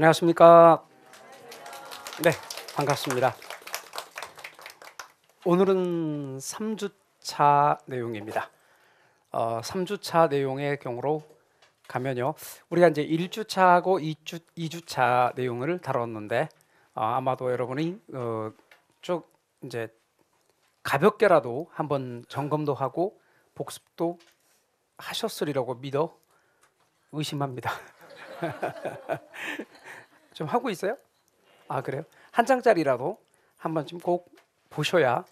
안녕하십니까. 네, 반갑습니다. 오늘은 3주차 내용입니다. 어, 3주차 내용의 경우로 가면요. 우리가 이제 1주차하고 2주, 2주차 내용을 다뤘는데 어, 아마도 여러분이 어, 쭉 이제 가볍게라도 한번 점검도 하고 복습도 하셨으리라고 믿어 의심합니다. 좀 하고 있어요? 아 그래요? 한 장짜리라도 한 번쯤 꼭 보셔야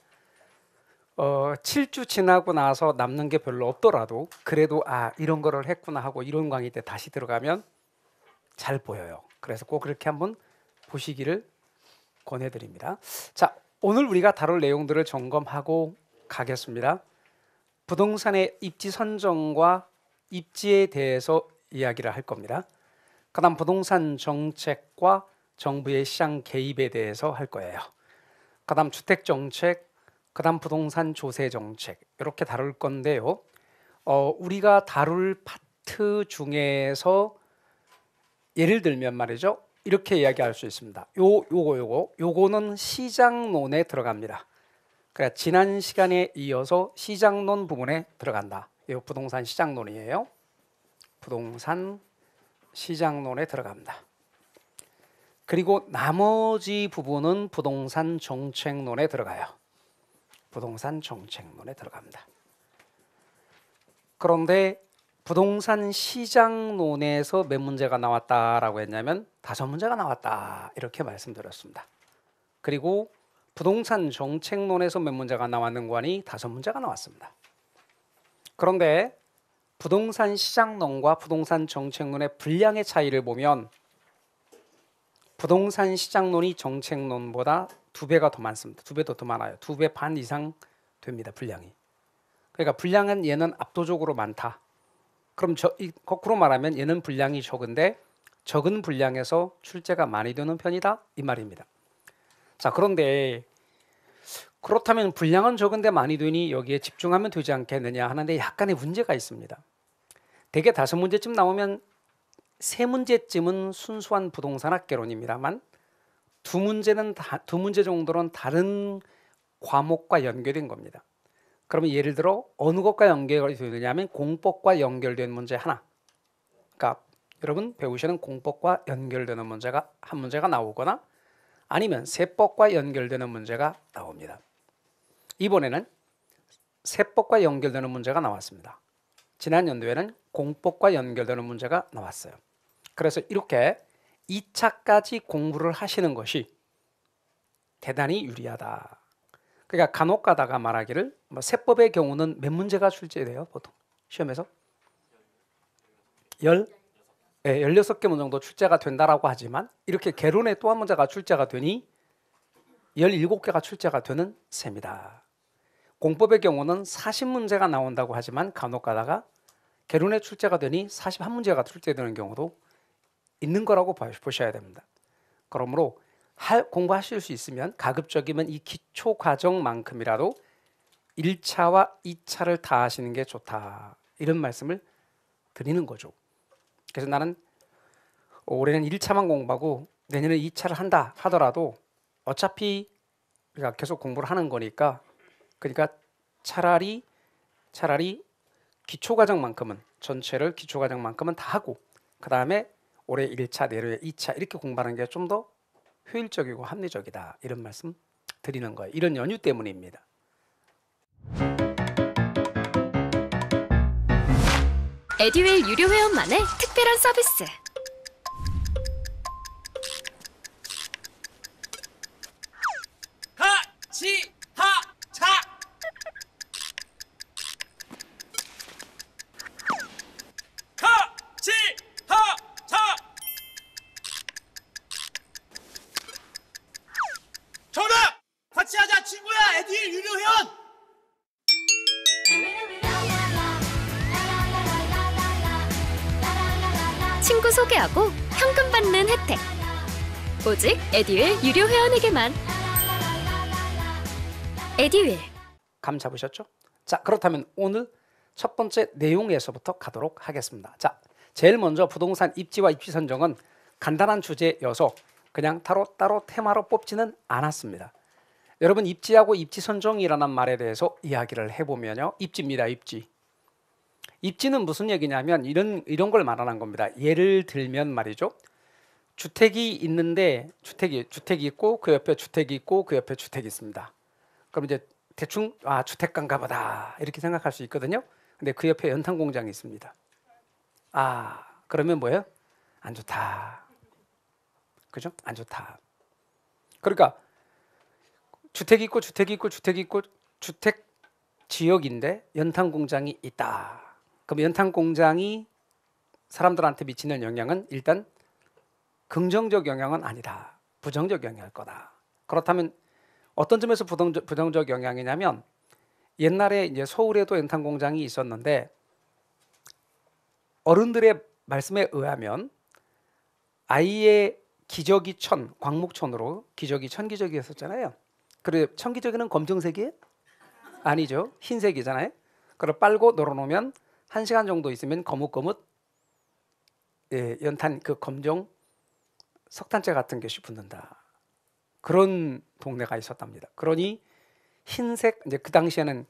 어, 7주 지나고 나서 남는 게 별로 없더라도 그래도 아 이런 거를 했구나 하고 이론 강의 때 다시 들어가면 잘 보여요. 그래서 꼭 그렇게 한번 보시기를 권해드립니다. 자 오늘 우리가 다룰 내용들을 점검하고 가겠습니다. 부동산의 입지 선정과 입지에 대해서 이야기를 할 겁니다. 그다음 부동산 정책과 정부의 시장 개입에 대해서 할 거예요. 그다음 주택 정책, 그다음 부동산 조세 정책 이렇게 다룰 건데요. 어, 우리가 다룰 파트 중에서 예를 들면 말이죠. 이렇게 이야기할 수 있습니다. 요 요거 요거 요거는 시장론에 들어갑니다. 그러 그러니까 지난 시간에 이어서 시장론 부분에 들어간다. 이 부동산 시장론이에요. 부동산 시장론에 들어갑니다. 그리고 나머지 부분은 부동산 정책론에 들어가요. 부동산 정책론에 들어갑니다. 그런데 부동산 시장론에서 몇 문제가 나왔다라고 했냐면 다섯 문제가 나왔다 이렇게 말씀드렸습니다. 그리고 부동산 정책론에서 몇 문제가 나왔는 거니 다섯 문제가 나왔습니다. 그런데 부동산 시장론과 부동산 정책론의 분량의 차이를 보면 부동산 시장론이 정책론보다 두 배가 더 많습니다. 두 배도 더 많아요. 두 배 반 이상 됩니다. 분량이. 그러니까 분량은 얘는 압도적으로 많다. 그럼 저, 이, 거꾸로 말하면 얘는 분량이 적은데 적은 분량에서 출제가 많이 되는 편이다 이 말입니다. 자 그런데 그렇다면 분량은 적은데 많이 되니 여기에 집중하면 되지 않겠느냐 하는데 약간의 문제가 있습니다. 대개 다섯 문제쯤 나오면 세 문제쯤은 순수한 부동산학 개론입니다만 두 문제는 다, 두 문제 정도는 다른 과목과 연계된 겁니다. 그러면 예를 들어 어느 것과 연결이 되느냐면 공법과 연결된 문제 하나. 그러니까 여러분 배우시는 공법과 연결되는 문제가 한 문제가 나오거나 아니면 세법과 연결되는 문제가 나옵니다. 이번에는 세법과 연결되는 문제가 나왔습니다. 지난 연도에는 공법과 연결되는 문제가 나왔어요. 그래서 이렇게 2차까지 공부를 하시는 것이 대단히 유리하다. 그러니까 간혹 가다가 말하기를 뭐 세법의 경우는 몇 문제가 출제돼요 보통 시험에서? 열? 네, 16개 문 정도 출제가 된다라고 하지만 이렇게 개론에 또 한 문제가 출제가 되니 17개가 출제가 되는 셈이다. 공법의 경우는 40문제가 나온다고 하지만 간혹 가다가 결혼에 출제가 되니 41문제가 출제되는 경우도 있는 거라고 보셔야 됩니다. 그러므로 공부하실 수 있으면 가급적이면 이 기초 과정만큼이라도 1차와 2차를 다 하시는 게 좋다. 이런 말씀을 드리는 거죠. 그래서 나는 올해는 1차만 공부하고 내년에 2차를 한다 하더라도 어차피 우리가 계속 공부를 하는 거니까 그러니까 차라리 차라리 기초 과정만큼은 전체를 기초 과정만큼은 다 하고 그 다음에 올해 1차 내년에 2차 이렇게 공부하는 게 좀 더 효율적이고 합리적이다 이런 말씀 드리는 거예요. 이런 연유 때문입니다. 에듀윌 유료 회원만의 특별한 서비스. 에듀윌 유료 회원에게만 에듀윌 감 잡으셨죠? 자 그렇다면 오늘 첫 번째 내용에서부터 가도록 하겠습니다. 자 제일 먼저 부동산 입지와 입지 선정은 간단한 주제여서 그냥 따로 따로 테마로 뽑지는 않았습니다. 여러분 입지하고 입지 선정이라는 말에 대해서 이야기를 해보면요 입지입니다 입지 입지는 무슨 얘기냐면 이런 이런 걸 말하는 겁니다 예를 들면 말이죠 주택이 있는데 주택이 주택이 있고 그 옆에 주택이 있고 그 옆에 주택이 있습니다. 그럼 이제 대충 아 주택가인가 보다 이렇게 생각할 수 있거든요. 근데 그 옆에 연탄 공장이 있습니다. 아 그러면 뭐예요? 안 좋다. 그죠? 안 좋다. 그러니까 주택이 있고 주택이 있고 주택이 있고 주택 지역인데 연탄 공장이 있다. 그럼 연탄 공장이 사람들한테 미치는 영향은 일단 긍정적 영향은 아니다. 부정적 영향일 거다. 그렇다면 어떤 점에서 부정적, 부정적 영향이냐면 옛날에 이제 서울에도 연탄 공장이 있었는데 어른들의 말씀에 의하면 아이의 기저귀 천, 광목천으로 기저귀 천기저귀 했었잖아요. 그래 천기저귀는 검정색이 아니죠. 흰색이잖아요. 그걸 빨고 널어놓으면 한 시간 정도 있으면 거뭇거뭇 예, 연탄 그 검정 석탄재 같은 것이 붙는다. 그런 동네가 있었답니다. 그러니 흰색 이제 그 당시에는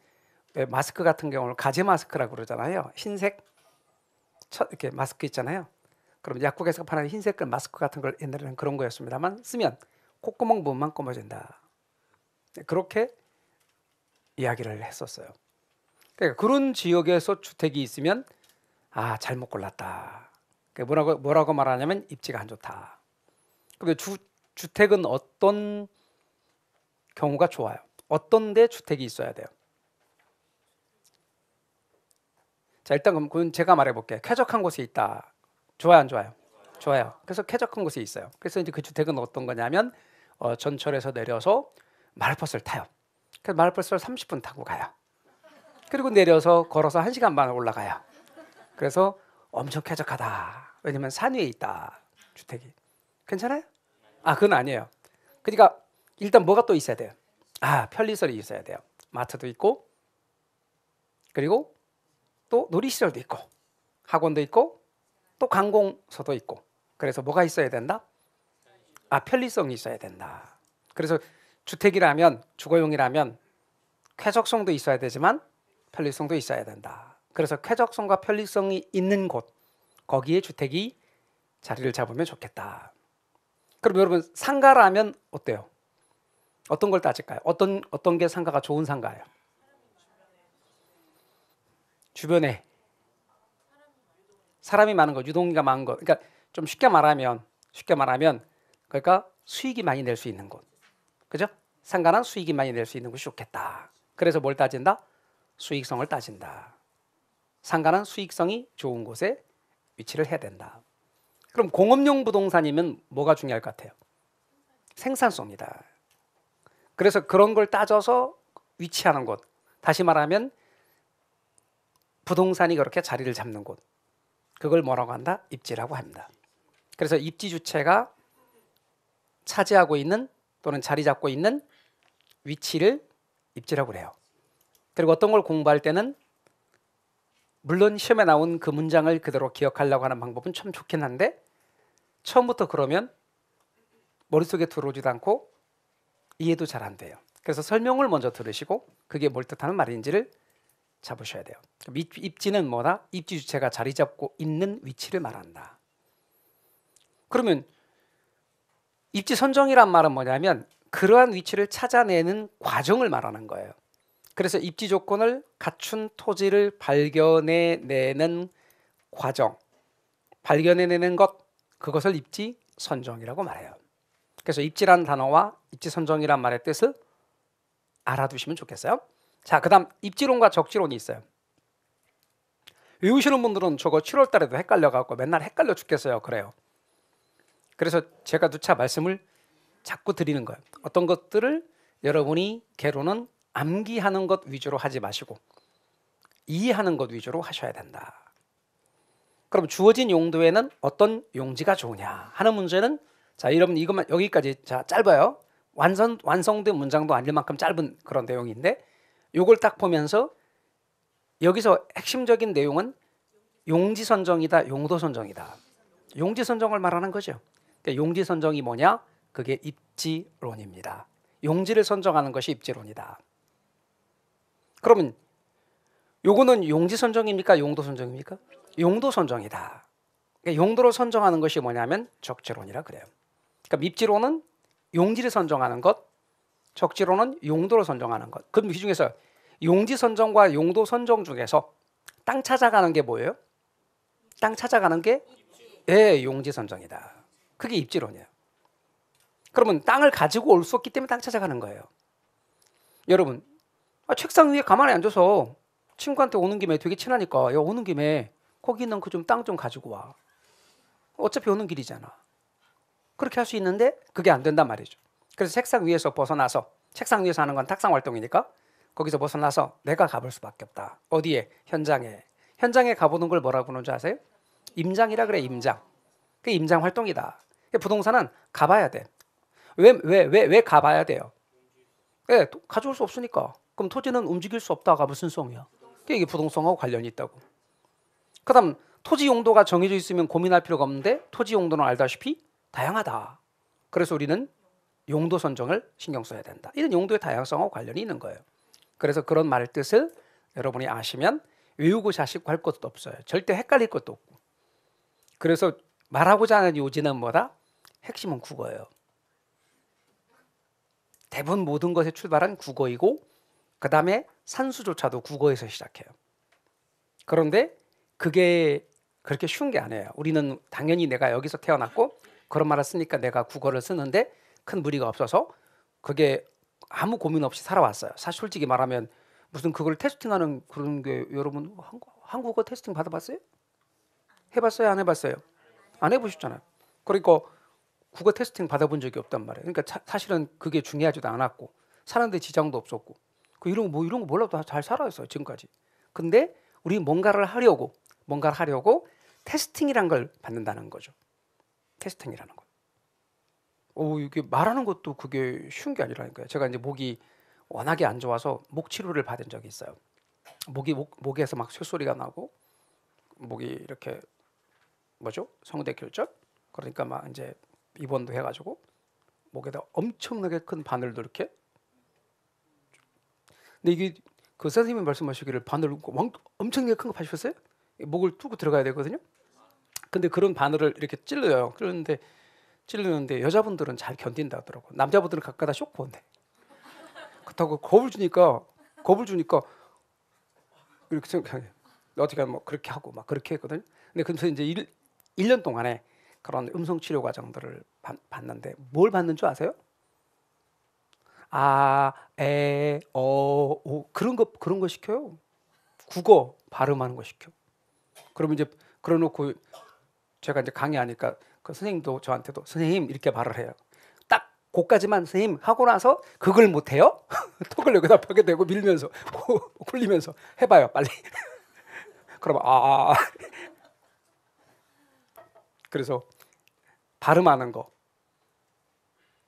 마스크 같은 경우는 가재 마스크라고 그러잖아요. 흰색 이렇게 마스크 있잖아요. 그럼 약국에서 파는 흰색 마스크 같은 걸 옛날에는 그런 거였습니다만 쓰면 콧구멍 부분만 꼽아진다. 네, 그렇게 이야기를 했었어요. 그러니까 그런 지역에서 주택이 있으면 아 잘못 골랐다. 그러니까 뭐라고 뭐라고 말하냐면 입지가 안 좋다. 그데 그러니까 주, 주택은 어떤 경우가 좋아요? 어떤 데 주택이 있어야 돼요? 자 일단 그건 제가 말해볼게요. 쾌적한 곳에 있다. 좋아요 안 좋아요? 좋아요. 그래서 쾌적한 곳에 있어요. 그래서 이제 그 주택은 어떤 거냐면 어, 전철에서 내려서 마을버스를 타요. 그 마을버스를 30분 타고 가요. 그리고 내려서 걸어서 1시간 반 올라가요. 그래서 엄청 쾌적하다. 왜냐면 산 위에 있다. 주택이. 괜찮아요? 아, 그건 아니에요. 그러니까 일단 뭐가 또 있어야 돼요. 아, 편리설이 있어야 돼요. 마트도 있고 그리고 또 놀이시설도 있고 학원도 있고 또 관공서도 있고 그래서 뭐가 있어야 된다? 아, 편리성이 있어야 된다. 그래서 주택이라면 주거용이라면 쾌적성도 있어야 되지만 편리성도 있어야 된다. 그래서 쾌적성과 편리성이 있는 곳 거기에 주택이 자리를 잡으면 좋겠다. 그럼 여러분 상가라면 어때요? 어떤 걸 따질까요? 어떤 어떤 게 상가가 좋은 상가예요? 주변에 사람이 많은 거, 유동기가 많은 거. 그러니까 좀 쉽게 말하면 쉽게 말하면 그러니까 수익이 많이 낼 수 있는 곳. 그죠? 상가는 수익이 많이 낼 수 있는 곳이 좋겠다. 그래서 뭘 따진다? 수익성을 따진다. 상가는 수익성이 좋은 곳에 위치를 해야 된다. 그럼 공업용 부동산이면 뭐가 중요할 것 같아요? 생산성입니다 그래서 그런 걸 따져서 위치하는 곳, 다시 말하면 부동산이 그렇게 자리를 잡는 곳, 그걸 뭐라고 한다? 입지라고 합니다. 그래서 입지 주체가 차지하고 있는 또는 자리 잡고 있는 위치를 입지라고 해요 그리고 어떤 걸 공부할 때는 물론 시험에 나온 그 문장을 그대로 기억하려고 하는 방법은 참 좋긴 한데 처음부터 그러면 머릿속에 들어오지도 않고 이해도 잘 안 돼요. 그래서 설명을 먼저 들으시고 그게 뭘 뜻하는 말인지를 잡으셔야 돼요. 입지는 뭐다? 입지 주체가 자리 잡고 있는 위치를 말한다. 그러면 입지 선정이란 말은 뭐냐면 그러한 위치를 찾아내는 과정을 말하는 거예요. 그래서 입지 조건을 갖춘 토지를 발견해내는 과정, 발견해내는 것, 그것을 입지 선정이라고 말해요. 그래서 입지라 단어와 입지 선정이란 말의 뜻을 알아두시면 좋겠어요. 자, 그다음 입지론과 적지론이 있어요. 외우시는 분들은 저거 7월 달에도 헷갈려 갖고 맨날 헷갈려 죽겠어요. 그래요. 그래서 제가 누차 말씀을 자꾸 드리는 거예요. 어떤 것들을 여러분이 개로는 암기하는 것 위주로 하지 마시고 이해하는 것 위주로 하셔야 된다. 그럼 주어진 용도에는 어떤 용지가 좋으냐 하는 문제는 자 여러분 이것만 여기까지 자 짧아요. 완성 완성된 문장도 아닐 만큼 짧은 그런 내용인데 요걸 딱 보면서 여기서 핵심적인 내용은 용지 선정이다, 용도 선정이다. 용지 선정을 말하는 거죠. 그러니까 용지 선정이 뭐냐? 그게 입지론입니다. 용지를 선정하는 것이 입지론이다. 그러면 요거는 용지 선정입니까? 용도 선정입니까? 용도 선정이다. 그러니까 용도로 선정하는 것이 뭐냐면 적재론이라 그래요. 그러니까 밉지론은 용지를 선정하는 것, 적재론은 용도를 선정하는 것. 그럼이 중에서 용지 선정과 용도 선정 중에서 땅 찾아가는 게 뭐예요? 땅 찾아가는 게 예, 용지 선정이다. 그게 입지론이에요. 그러면 땅을 가지고 올 수 없기 때문에 땅 찾아가는 거예요. 여러분, 아, 책상 위에 가만히 앉아서 친구한테 오는 김에 되게 친하니까 야, 오는 김에 거기는그좀땅좀 가지고 와. 어차피 오는 길이잖아. 그렇게 할 수 있는데 그게 안 된단 말이죠. 그래서 책상 위에서 벗어나서 책상 위에서 하는 건 탁상 활동이니까 거기서 벗어나서 내가 가볼 수밖에 없다. 어디에? 현장에. 현장에 가보는 걸 뭐라고 하는 줄 아세요? 임장이라 그래 임장. 그 임장 활동이다. 그러니까 부동산은 가봐야 돼. 왜 왜 왜 왜 가봐야 돼요? 예, 가져올 수 없으니까. 그럼 토지는 움직일 수 없다가 무슨 성이야? 이게 부동성하고 관련이 있다고. 그다음 토지 용도가 정해져 있으면 고민할 필요가 없는데 토지 용도는 알다시피 다양하다. 그래서 우리는 용도 선정을 신경 써야 된다. 이런 용도의 다양성하고 관련이 있는 거예요. 그래서 그런 말 뜻을 여러분이 아시면 외우고 자식고 할 것도 없어요. 절대 헷갈릴 것도 없고. 그래서 말하고자 하는 요지는 뭐다? 핵심은 국어예요. 대부분 모든 것에 출발한 국어이고 그 다음에 산수조차도 국어에서 시작해요. 그런데 그게 그렇게 쉬운 게 아니에요. 우리는 당연히 내가 여기서 태어났고 그런 말을 쓰니까 내가 국어를 쓰는데 큰 무리가 없어서 그게 아무 고민 없이 살아왔어요. 사실 솔직히 말하면 무슨 그걸 테스팅하는 그런 게 여러분 한국어 테스팅 받아봤어요? 해봤어요? 안 해봤어요? 안 해보셨잖아요. 그러니까 국어 테스팅 받아본 적이 없단 말이에요. 그러니까 차, 사실은 그게 중요하지도 않았고 사는데 지장도 없었고 그 이런 거뭐 이런 거 몰라도 잘 살아왔어요 지금까지. 근데 우리 뭔가를 하려고 뭔가를 하려고 테스팅이란 걸 받는다는 거죠. 테스팅이라는 거. 오 이게 말하는 것도 그게 쉬운 게 아니라니까요. 제가 이제 목이 워낙에 안 좋아서 목 치료를 받은 적이 있어요. 목이 목, 목에서 막 쇠소리가 나고 목이 이렇게 뭐죠 성대결절 그러니까 막 이제 입원도 해가지고 목에다 엄청나게 큰 바늘도 이렇게 근데 이게 그 선생님이 말씀하시기를 바늘 엄청나게 큰거 파셨어요? 목을 뚫고 들어가야 되거든요. 근데 그런 바늘을 이렇게 찔러요. 그런데 찔르는데 여자분들은 잘 견딘다 하더라고. 남자분들은 가까다 쇼크 온대. 그렇다고 겁을 주니까 겁을 주니까 이렇게 생각해. 어떻게 뭐 그렇게 하고 막 그렇게 했거든요. 근데 그래서 이제 일, 1년 동안에 그런 음성 치료 과정들을 받, 는데뭘 받는 줄 아세요? 아, 에, 어, 오 그런 거 그런 거 시켜요. 국어 발음하는 거 시켜. 그러면 이제 그러놓고 제가 이제 강의하니까 그 선생님도 저한테도 선생님 이렇게 말을 해요. 딱 고까지만 선생님 하고 나서 그걸 못 해요? 턱을 여기다 펴게 되고 밀면서 굴리면서 해봐요 빨리. 그러면 아, 아, 아 그래서 발음하는 거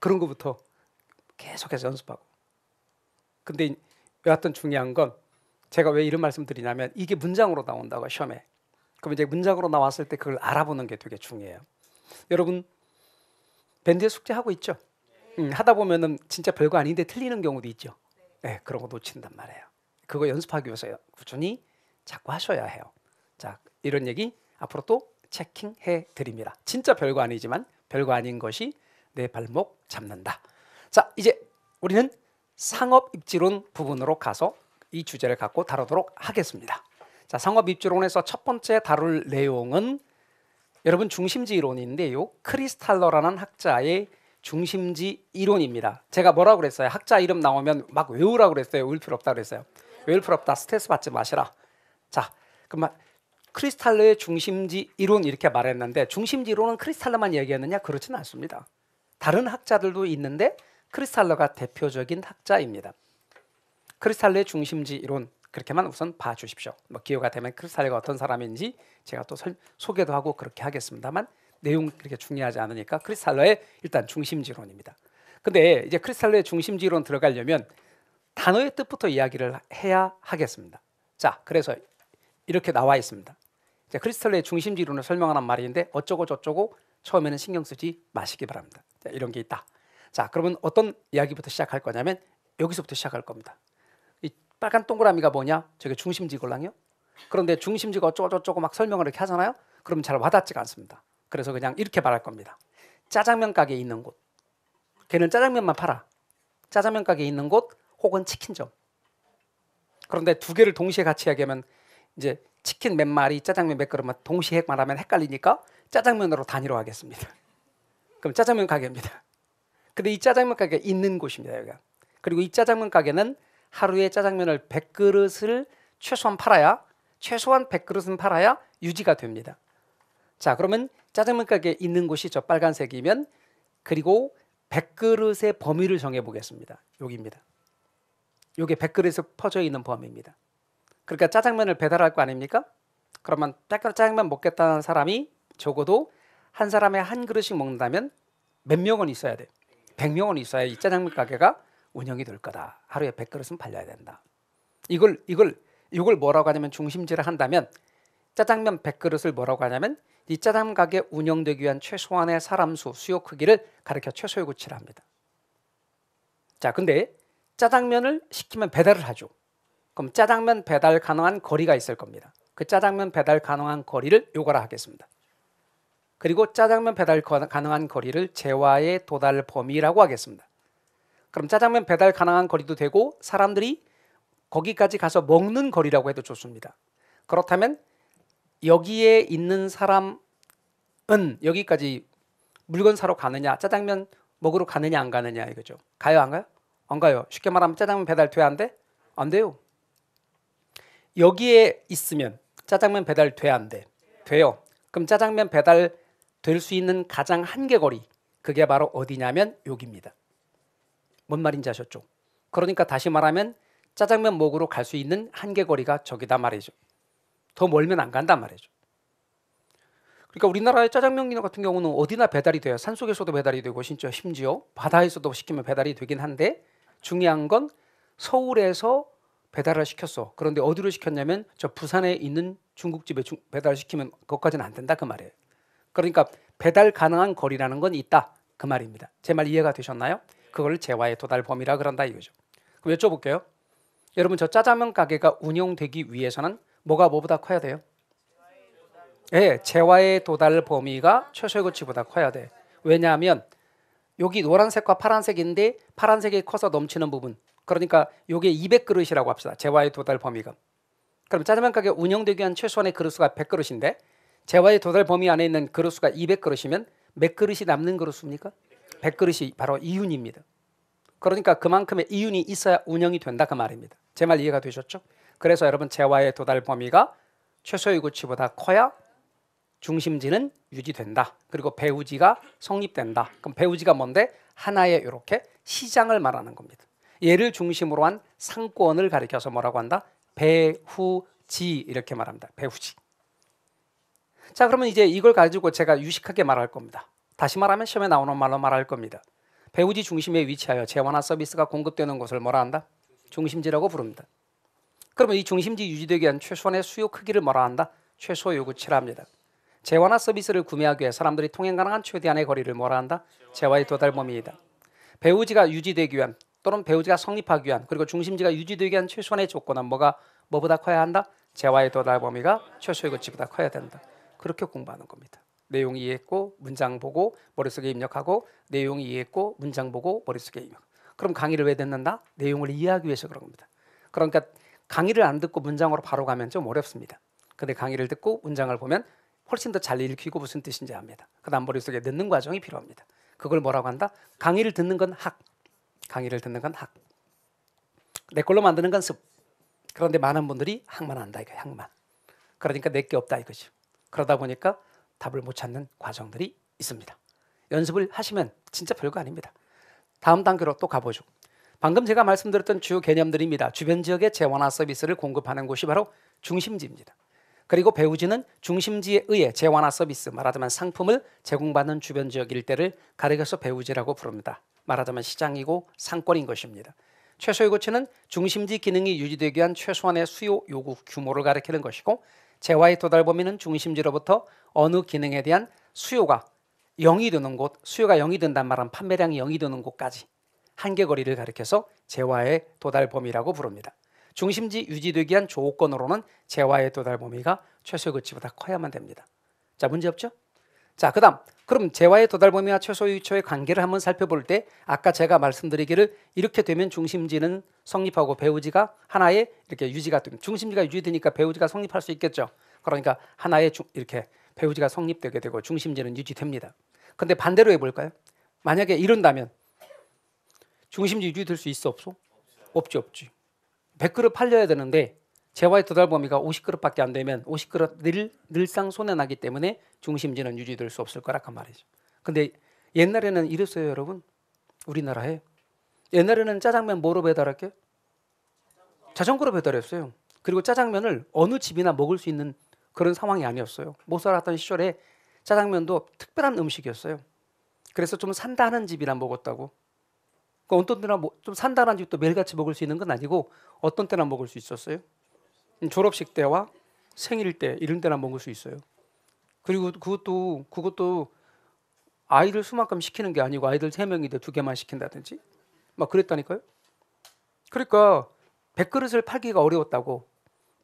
그런 거부터 계속해서 연습하고. 근데 여하튼 중요한 건 제가 왜 이런 말씀 드리냐면 이게 문장으로 나온다고 시험에 그럼 이제 문장으로 나왔을 때 그걸 알아보는 게 되게 중요해요. 여러분 밴드 숙제하고 있죠? 음, 하다 보면은 진짜 별거 아닌데 틀리는 경우도 있죠. 네, 그런 거 놓친단 말이에요. 그거 연습하기 위해서 꾸준히 자꾸 하셔야 해요. 자, 이런 얘기 앞으로 또 체킹해 드립니다. 진짜 별거 아니지만 별거 아닌 것이 내 발목 잡는다. 자, 이제 우리는 상업 입지론 부분으로 가서 이 주제를 갖고 다루도록 하겠습니다. 자, 상업입주론에서 첫 번째 다룰 내용은 여러분 중심지 이론인데요. 크리스탈러라는 학자의 중심지 이론입니다. 제가 뭐라고 그랬어요? 학자 이름 나오면 막 외우라고 그랬어요. 외울 필요 없다 그랬어요. 외울 필요 없다. 스트레스 받지 마시라. 자, 그만 크리스탈러의 중심지 이론 이렇게 말했는데 중심지 이론은 크리스탈러만 얘기했느냐 그렇지는 않습니다. 다른 학자들도 있는데 크리스탈러가 대표적인 학자입니다. 크리스탈러의 중심지 이론 그렇게만 우선 봐주십시오. 뭐 기회가 되면 그 사례가 어떤 사람인지 제가 또 설, 소개도 하고 그렇게 하겠습니다만 내용 그렇게 중요하지 않으니까 크리스탈러의 일단 중심지론입니다. 근데 이제 크리스탈러의 중심지론 들어가려면 단어의 뜻부터 이야기를 해야 하겠습니다. 자, 그래서 이렇게 나와 있습니다. 이제 크리스탈러의 중심지론을 설명하는 말인데 어쩌고 저쩌고 처음에는 신경 쓰지 마시기 바랍니다. 자, 이런 게 있다. 자, 그러면 어떤 이야기부터 시작할 거냐면 여기서부터 시작할 겁니다. 빨간 동그라미가 뭐냐? 저게 중심지골랑요. 그런데 중심지가 어쩌고저쩌고 막 설명을 이렇게 하잖아요. 그럼 잘 와닿지가 않습니다. 그래서 그냥 이렇게 말할 겁니다. 짜장면 가게에 있는 곳. 걔는 짜장면만 팔아. 짜장면 가게에 있는 곳 혹은 치킨점. 그런데 두 개를 동시에 같이 이야기하면 이제 치킨 몇 마리, 짜장면 몇 그릇만 동시에 말하면 헷갈리니까 짜장면으로 단위로 하겠습니다. 그럼 짜장면 가게입니다. 근데 이 짜장면 가게 있는 곳입니다, 여기가. 그리고 이 짜장면 가게는 하루에 짜장면을 100그릇을 최소한 팔아야 최소한 100그릇은 팔아야 유지가 됩니다. 자, 그러면 짜장면 가게 있는 곳이 저 빨간색이면 그리고 100그릇의 범위를 정해 보겠습니다. 여기입니다. 요게 1 0 0그릇에 퍼져 있는 범위입니다. 그러니까 짜장면을 배달할 거 아닙니까? 그러면 짜장면 먹겠다는 사람이 적어도 한 사람에 한 그릇씩 먹는다면 몇 명은 있어야 돼. 100명은 있어야 이 짜장면 가게가 운영이 될 거다. 하루에 100그릇은 팔려야 된다. 이걸 이걸 이걸 뭐라고 하냐면 중심지를 한다면 짜장면 100그릇을 뭐라고 하냐면 이 짜장 가게 운영되기 위한 최소한의 사람 수, 수요 크기를 가르켜 최소의 구치를 합니다. 자, 근데 짜장면을 시키면 배달을 하죠. 그럼 짜장면 배달 가능한 거리가 있을 겁니다. 그 짜장면 배달 가능한 거리를 요거라 하겠습니다. 그리고 짜장면 배달 가능한 거리를 재화의 도달 범위라고 하겠습니다. 그럼 짜장면 배달 가능한 거리도 되고 사람들이 거기까지 가서 먹는 거리라고 해도 좋습니다. 그렇다면 여기에 있는 사람은 여기까지 물건 사러 가느냐, 짜장면 먹으러 가느냐 안 가느냐 이거죠. 가요 안 가요? 안 가요. 쉽게 말하면 짜장면 배달 돼야 안 돼? 안 돼요. 여기에 있으면 짜장면 배달 돼안 돼? 돼요. 그럼 짜장면 배달 될 수 있는 가장 한계 거리 그게 바로 어디냐면 여기입니다. 뭔 말인지 아셨죠? 그러니까 다시 말하면 짜장면 먹으러 갈 수 있는 한계거리가 저기다 말이죠. 더 멀면 안 간단 말이죠. 그러니까 우리나라의 짜장면 같은 경우는 어디나 배달이 돼요. 산속에서도 배달이 되고 진짜 심지어 바다에서도 시키면 배달이 되긴 한데 중요한 건 서울에서 배달을 시켰어. 그런데 어디로 시켰냐면 저 부산에 있는 중국집에 중, 배달 시키면 거것까지는안 된다 그 말이에요. 그러니까 배달 가능한 거리라는 건 있다 그 말입니다. 제 말 이해가 되셨나요? 그걸 재화의 도달범위라 그런다 이거죠. 그럼 여쭤볼게요. 여러분 저 짜장면 가게가 운영되기 위해서는 뭐가 뭐보다 커야 돼요? 예, 네, 재화의 도달 범위가 최소의 고치보다 커야 돼. 왜냐하면 여기 노란색과 파란색인데 파란색이 커서 넘치는 부분. 그러니까 이게 200그릇이라고 합시다. 재화의 도달 범위가. 그럼 짜장면 가게 운영되기 위한 최소한의 그릇수가 100그릇인데 재화의 도달 범위 안에 있는 그릇수가 200그릇이면 몇 그릇이 남는 그릇입니까 백그릇이 바로 이윤입니다. 그러니까 그만큼의 이윤이 있어야 운영이 된다 그 말입니다. 제 말 이해가 되셨죠? 그래서 여러분 재화의 도달 범위가 최소의 구치보다 커야 중심지는 유지된다. 그리고 배우지가 성립된다. 그럼 배우지가 뭔데? 하나의 이렇게 시장을 말하는 겁니다. 얘를 중심으로 한 상권을 가리켜서 뭐라고 한다? 배후지 이렇게 말합니다. 배후지. 자, 그러면 이제 이걸 가지고 제가 유식하게 말할 겁니다. 다시 말하면 시험에 나오는 말로 말할 겁니다. 배우지 중심에 위치하여 재화나 서비스가 공급되는 곳을 뭐라 한다? 중심지라고 부릅니다. 그러면 이 중심지 유지되기 위한 최소한의 수요 크기를 뭐라 한다? 최소 요구치라 합니다. 재화나 서비스를 구매하기 위해 사람들이 통행 가능한 최대한의 거리를 뭐라 한다? 재화의 도달 범위이다. 배우지가 유지되기 위한 또는 배우지가 성립하기 위한 그리고 중심지가 유지되기 위한 최소한의 조건은 뭐가 뭐보다 커야 한다? 재화의 도달 범위가 최소 요구치보다 커야 된다. 그렇게 공부하는 겁니다. 내용 이해했고 문장 보고 머릿속에 입력하고 내용 이해했고 문장 보고 머릿속에 입력. 그럼 강의를 왜 듣는다? 내용을 이해하기 위해서 그런 겁니다. 그러니까 강의를 안 듣고 문장으로 바로 가면 좀 어렵습니다. 근데 강의를 듣고 문장을 보면 훨씬 더 잘 읽히고 무슨 뜻인지 압니다. 그다음 머릿속에 넣는 과정이 필요합니다. 그걸 뭐라고 한다? 강의를 듣는 건 학. 강의를 듣는 건 학. 내 걸로 만드는 건 습. 그런데 많은 분들이 학만 안다 이거야, 학만. 그러니까 내게 없다 이거죠. 그러다 보니까 답을 못 찾는 과정들이 있습니다. 연습을 하시면 진짜 별거 아닙니다. 다음 단계로 또 가보죠. 방금 제가 말씀드렸던 주요 개념들입니다. 주변 지역의 재원화 서비스를 공급하는 곳이 바로 중심지입니다. 그리고 배우지는 중심지에 의해 재원화 서비스, 말하자면 상품을 제공받는 주변 지역 일대를 가리켜서 배우지라고 부릅니다. 말하자면 시장이고 상권인 것입니다. 최소의 고치는 중심지 기능이 유지되기 위한 최소한의 수요 요구 규모를 가리키는 것이고 재화의 도달 범위는 중심지로부터 어느 기능에 대한 수요가 0이 되는 곳, 수요가 0이 된단 말은 판매량이 0이 되는 곳까지 한계 거리를 가리켜서 재화의 도달 범위라고 부릅니다. 중심지 유지되기 위한 조건으로는 재화의 도달 범위가 최소 거치보다 커야만 됩니다. 자, 문제 없죠? 자, 그다음 그럼 재화의 도달범위와 최소 유효의 관계를 한번 살펴볼 때 아까 제가 말씀드리기를 이렇게 되면 중심지는 성립하고 배우지가 하나의 이렇게 유지가 됩니다. 중심지가 유지되니까 배우지가 성립할 수 있겠죠. 그러니까 하나의 중, 이렇게 배우지가 성립되게 되고 중심지는 유지됩니다. 근데 반대로 해볼까요? 만약에 이런다면 중심지 유지될 수 있어 없어? 없지 없지. 100그릇 팔려야 되는데 재화의 도달 범위가 50그릇밖에 안 되면 50그릇 늘, 늘상 손해나기 때문에 중심지는 유지될 수 없을 거라 그 말이죠. 근데 옛날에는 이랬어요, 여러분. 우리나라에. 옛날에는 짜장면 뭐로 배달할게? 자전거로 배달했어요. 그리고 짜장면을 어느 집이나 먹을 수 있는 그런 상황이 아니었어요. 못 살았던 시절에 짜장면도 특별한 음식이었어요. 그래서 좀 산다 하는 집이나 먹었다고. 그러니까 어떤 때나 뭐좀 산다는 집도 매일같이 먹을 수 있는 건 아니고 어떤 때나 먹을 수 있었어요. 졸업식 때와 생일 때 이런 데나 먹을 수 있어요. 그리고 그것도 그것도 아이들 수만큼 시키는 게 아니고 아이들 세 명인데 두 개만 시킨다든지 막 그랬다니까요. 그러니까 백 그릇을 팔기가 어려웠다고.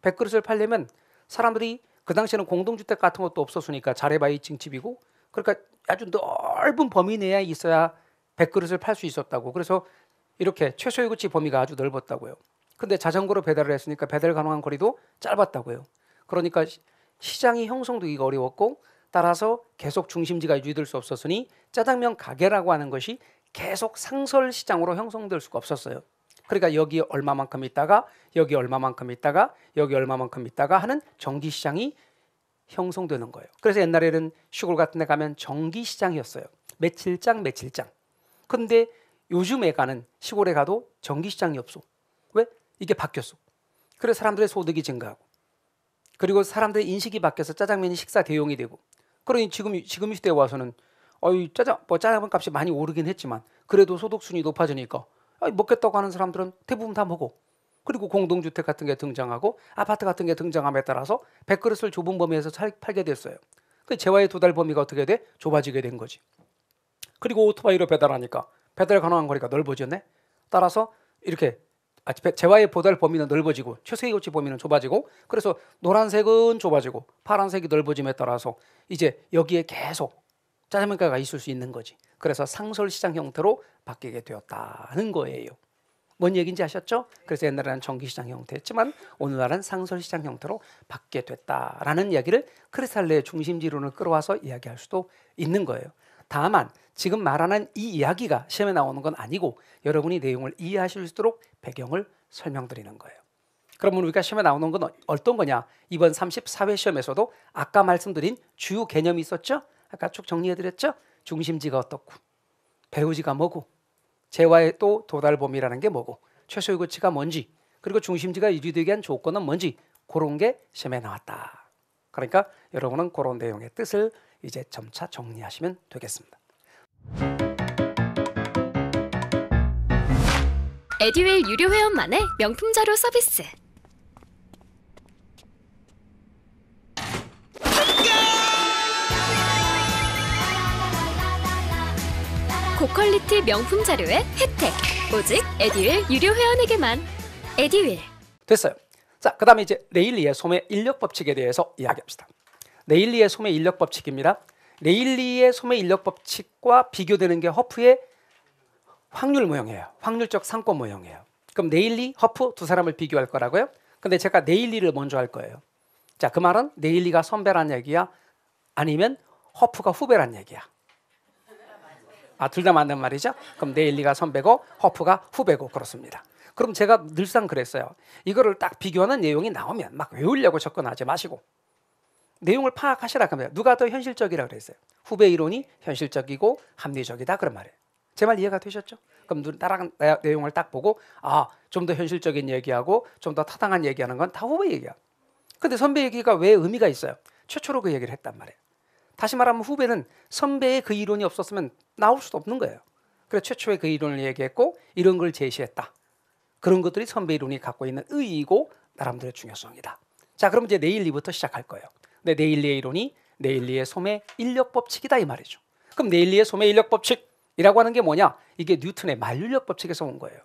백 그릇을 팔려면 사람들이 그 당시에는 공동주택 같은 것도 없었으니까 잘해봐 2층 집이고 그러니까 아주 넓은 범위 내에 있어야 1그릇을팔 수 있었다고 그래서 이렇게 최소의 구치 범위가 아주 넓었다고요 근데 자전거로 배달을 했으니까 배달 가능한 거리도 짧았다고요. 그러니까 시장이 형성되기가 어려웠고 따라서 계속 중심지가 유지될 수 없었으니 짜장면 가게라고 하는 것이 계속 상설 시장으로 형성될 수가 없었어요. 그러니까 여기 얼마만큼 있다가 여기 얼마만큼 있다가 여기 얼마만큼 있다가 하는 정기 시장이 형성되는 거예요. 그래서 옛날에는 시골 같은 데 가면 정기 시장이었어요. 며칠장 며칠장. 근데 요즘에 가는 시골에 가도 정기 시장이 없어. 왜? 이게 바뀌었어. 그래서 사람들의 소득이 증가하고 그리고 사람들의 인식이 바뀌어서 짜장면이 식사 대용이 되고 그러니 지금 지금 시대에 와서는 어이 짜장 뭐 짜장면 값이 많이 오르긴 했지만 그래도 소득 순위 높아지니까 아이, 먹겠다고 하는 사람들은 대부분 다 먹어. 그리고 공동주택 같은 게 등장하고 아파트 같은 게 등장함에 따라서 100그릇을 좁은 범위에서 팔게 됐어요. 그 재화의 도달 범위가 어떻게 돼? 좁아지게 된 거지. 그리고 오토바이로 배달하니까 배달 가능한 거리가 넓어졌네. 따라서 이렇게 아, 재화의보달 범위는 넓어지고 최소의 고치 범위는 좁아지고 그래서 노란색은 좁아지고 파란색이 넓어짐에 따라서 이제 여기에 계속 짜장면가가 있을 수 있는 거지. 그래서 상설시장 형태로 바뀌게 되었다는 거예요. 뭔 얘기인지 아셨죠? 그래서 옛날에는 전기시장 형태였지만 오늘날은 상설시장 형태로 바뀌게 됐다라는 이야기를 크리스탈레의 중심지론을 끌어와서 이야기할 수도 있는 거예요. 다만 지금 말하는 이 이야기가 시험에 나오는 건 아니고 여러분이 내용을 이해하실 수 있도록 배경을 설명드리는 거예요. 그러면 우리가 시험에 나오는 건 어떤 거냐? 이번 34회 시험에서도 아까 말씀드린 주요 개념이 있었죠? 아까 쭉 정리해드렸죠? 중심지가 어떻고 배우지가 뭐고 재화의 또 도달 범위라는 게 뭐고 최소 요구치가 뭔지 그리고 중심지가 유지되게 한 조건은 뭔지 그런 게 시험에 나왔다. 그러니까 여러분은 그런 내용의 뜻을 이제 점차 정리하시면 되겠습니다. 에듀웰 유료 회원만의 명품 자료 서비스. 고퀄리티 명품 자료의 혜택 오직 에듀윌 유료 회원에게만 에듀윌 됐어요 자그 다음에 이제 레일리의 소매 인력 법칙에 대해서 이야기합시다 레일리의 소매 인력 법칙입니다. 레일리의 소매 인력 법칙과 비교되는 게 허프의 확률 모형이에요. 확률적 상권 모형이에요. 그럼 네일리, 허프 두 사람을 비교할 거라고요? 근데 제가 네일리를 먼저 할 거예요. 자, 그 말은 네일리가 선배란 얘기야? 아니면 허프가 후배란 얘기야? 아, 둘 다 맞는 말이죠? 그럼 네일리가 선배고 허프가 후배고 그렇습니다. 그럼 제가 늘상 그랬어요. 이거를 딱 비교하는 내용이 나오면 막 외우려고 접근하지 마시고 내용을 파악하시라 합니다. 누가 더 현실적이라 그랬어요? 후배 이론이 현실적이고 합리적이다 그런 말이에요. 제 말 이해가 되셨죠? 그럼 따라간 내용을 딱 보고 아좀 더 현실적인 얘기하고 좀 더 타당한 얘기하는 건 다 후배 얘기야. 근데 선배 얘기가 왜 의미가 있어요? 최초로 그 얘기를 했단 말이에요. 다시 말하면 후배는 선배의 그 이론이 없었으면 나올 수도 없는 거예요. 그래 최초의 그 이론을 얘기했고 이런 걸 제시했다. 그런 것들이 선배 이론이 갖고 있는 의의이고 나름대로 중요성이다. 자, 그럼 이제 내일 이부터 시작할 거예요. 네, 내 네일리의 이론이 네일리의 소매 인력 법칙이다 이 말이죠. 그럼 네일리의 소매 인력 법칙이라고 하는 게 뭐냐? 이게 뉴턴의 만류력 법칙에서 온 거예요.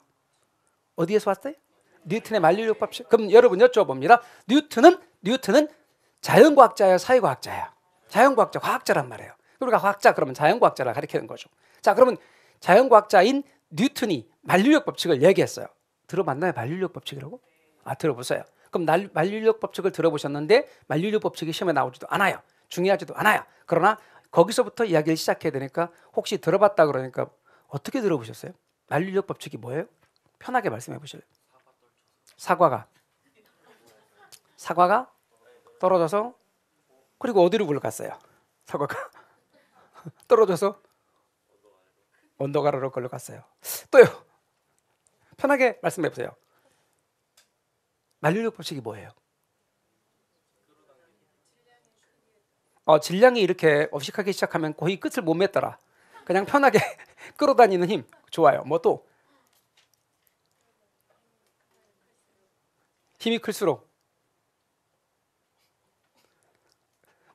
어디에서 왔어요? 뉴턴의 만류력 법칙. 그럼 여러분 여쭤봅니다. 뉴턴은 뉴턴은 자연과학자야, 사회과학자야? 자연과학자, 과학자란 말이에요. 우리가 그러니까 과학자 그러면 자연과학자라 가리키는 거죠. 자, 그러면 자연과학자인 뉴턴이 만류력 법칙을 얘기했어요. 들어봤나요? 만류력 법칙이라고? 아, 들어보세요. 그럼 날, 만륜력 법칙을 들어보셨는데 만륜력 법칙이 시험에 나오지도 않아요. 중요하지도 않아요. 그러나 거기서부터 이야기를 시작해야 되니까 혹시 들어봤다 그러니까 어떻게 들어보셨어요? 만륜력 법칙이 뭐예요? 편하게 말씀해 보실래요? 사과가 사과가 떨어져서 그리고 어디로 굴러갔어요? 사과가 떨어져서 언덕 아래로 걸려갔어요. 또요. 편하게 말씀해 보세요. 만류력 법칙이 뭐예요? 어, 질량이 이렇게 업식하기 시작하면 거의 끝을 못 맺더라. 그냥 편하게 끌어다니는 힘 좋아요. 뭐 또? 힘이 클수록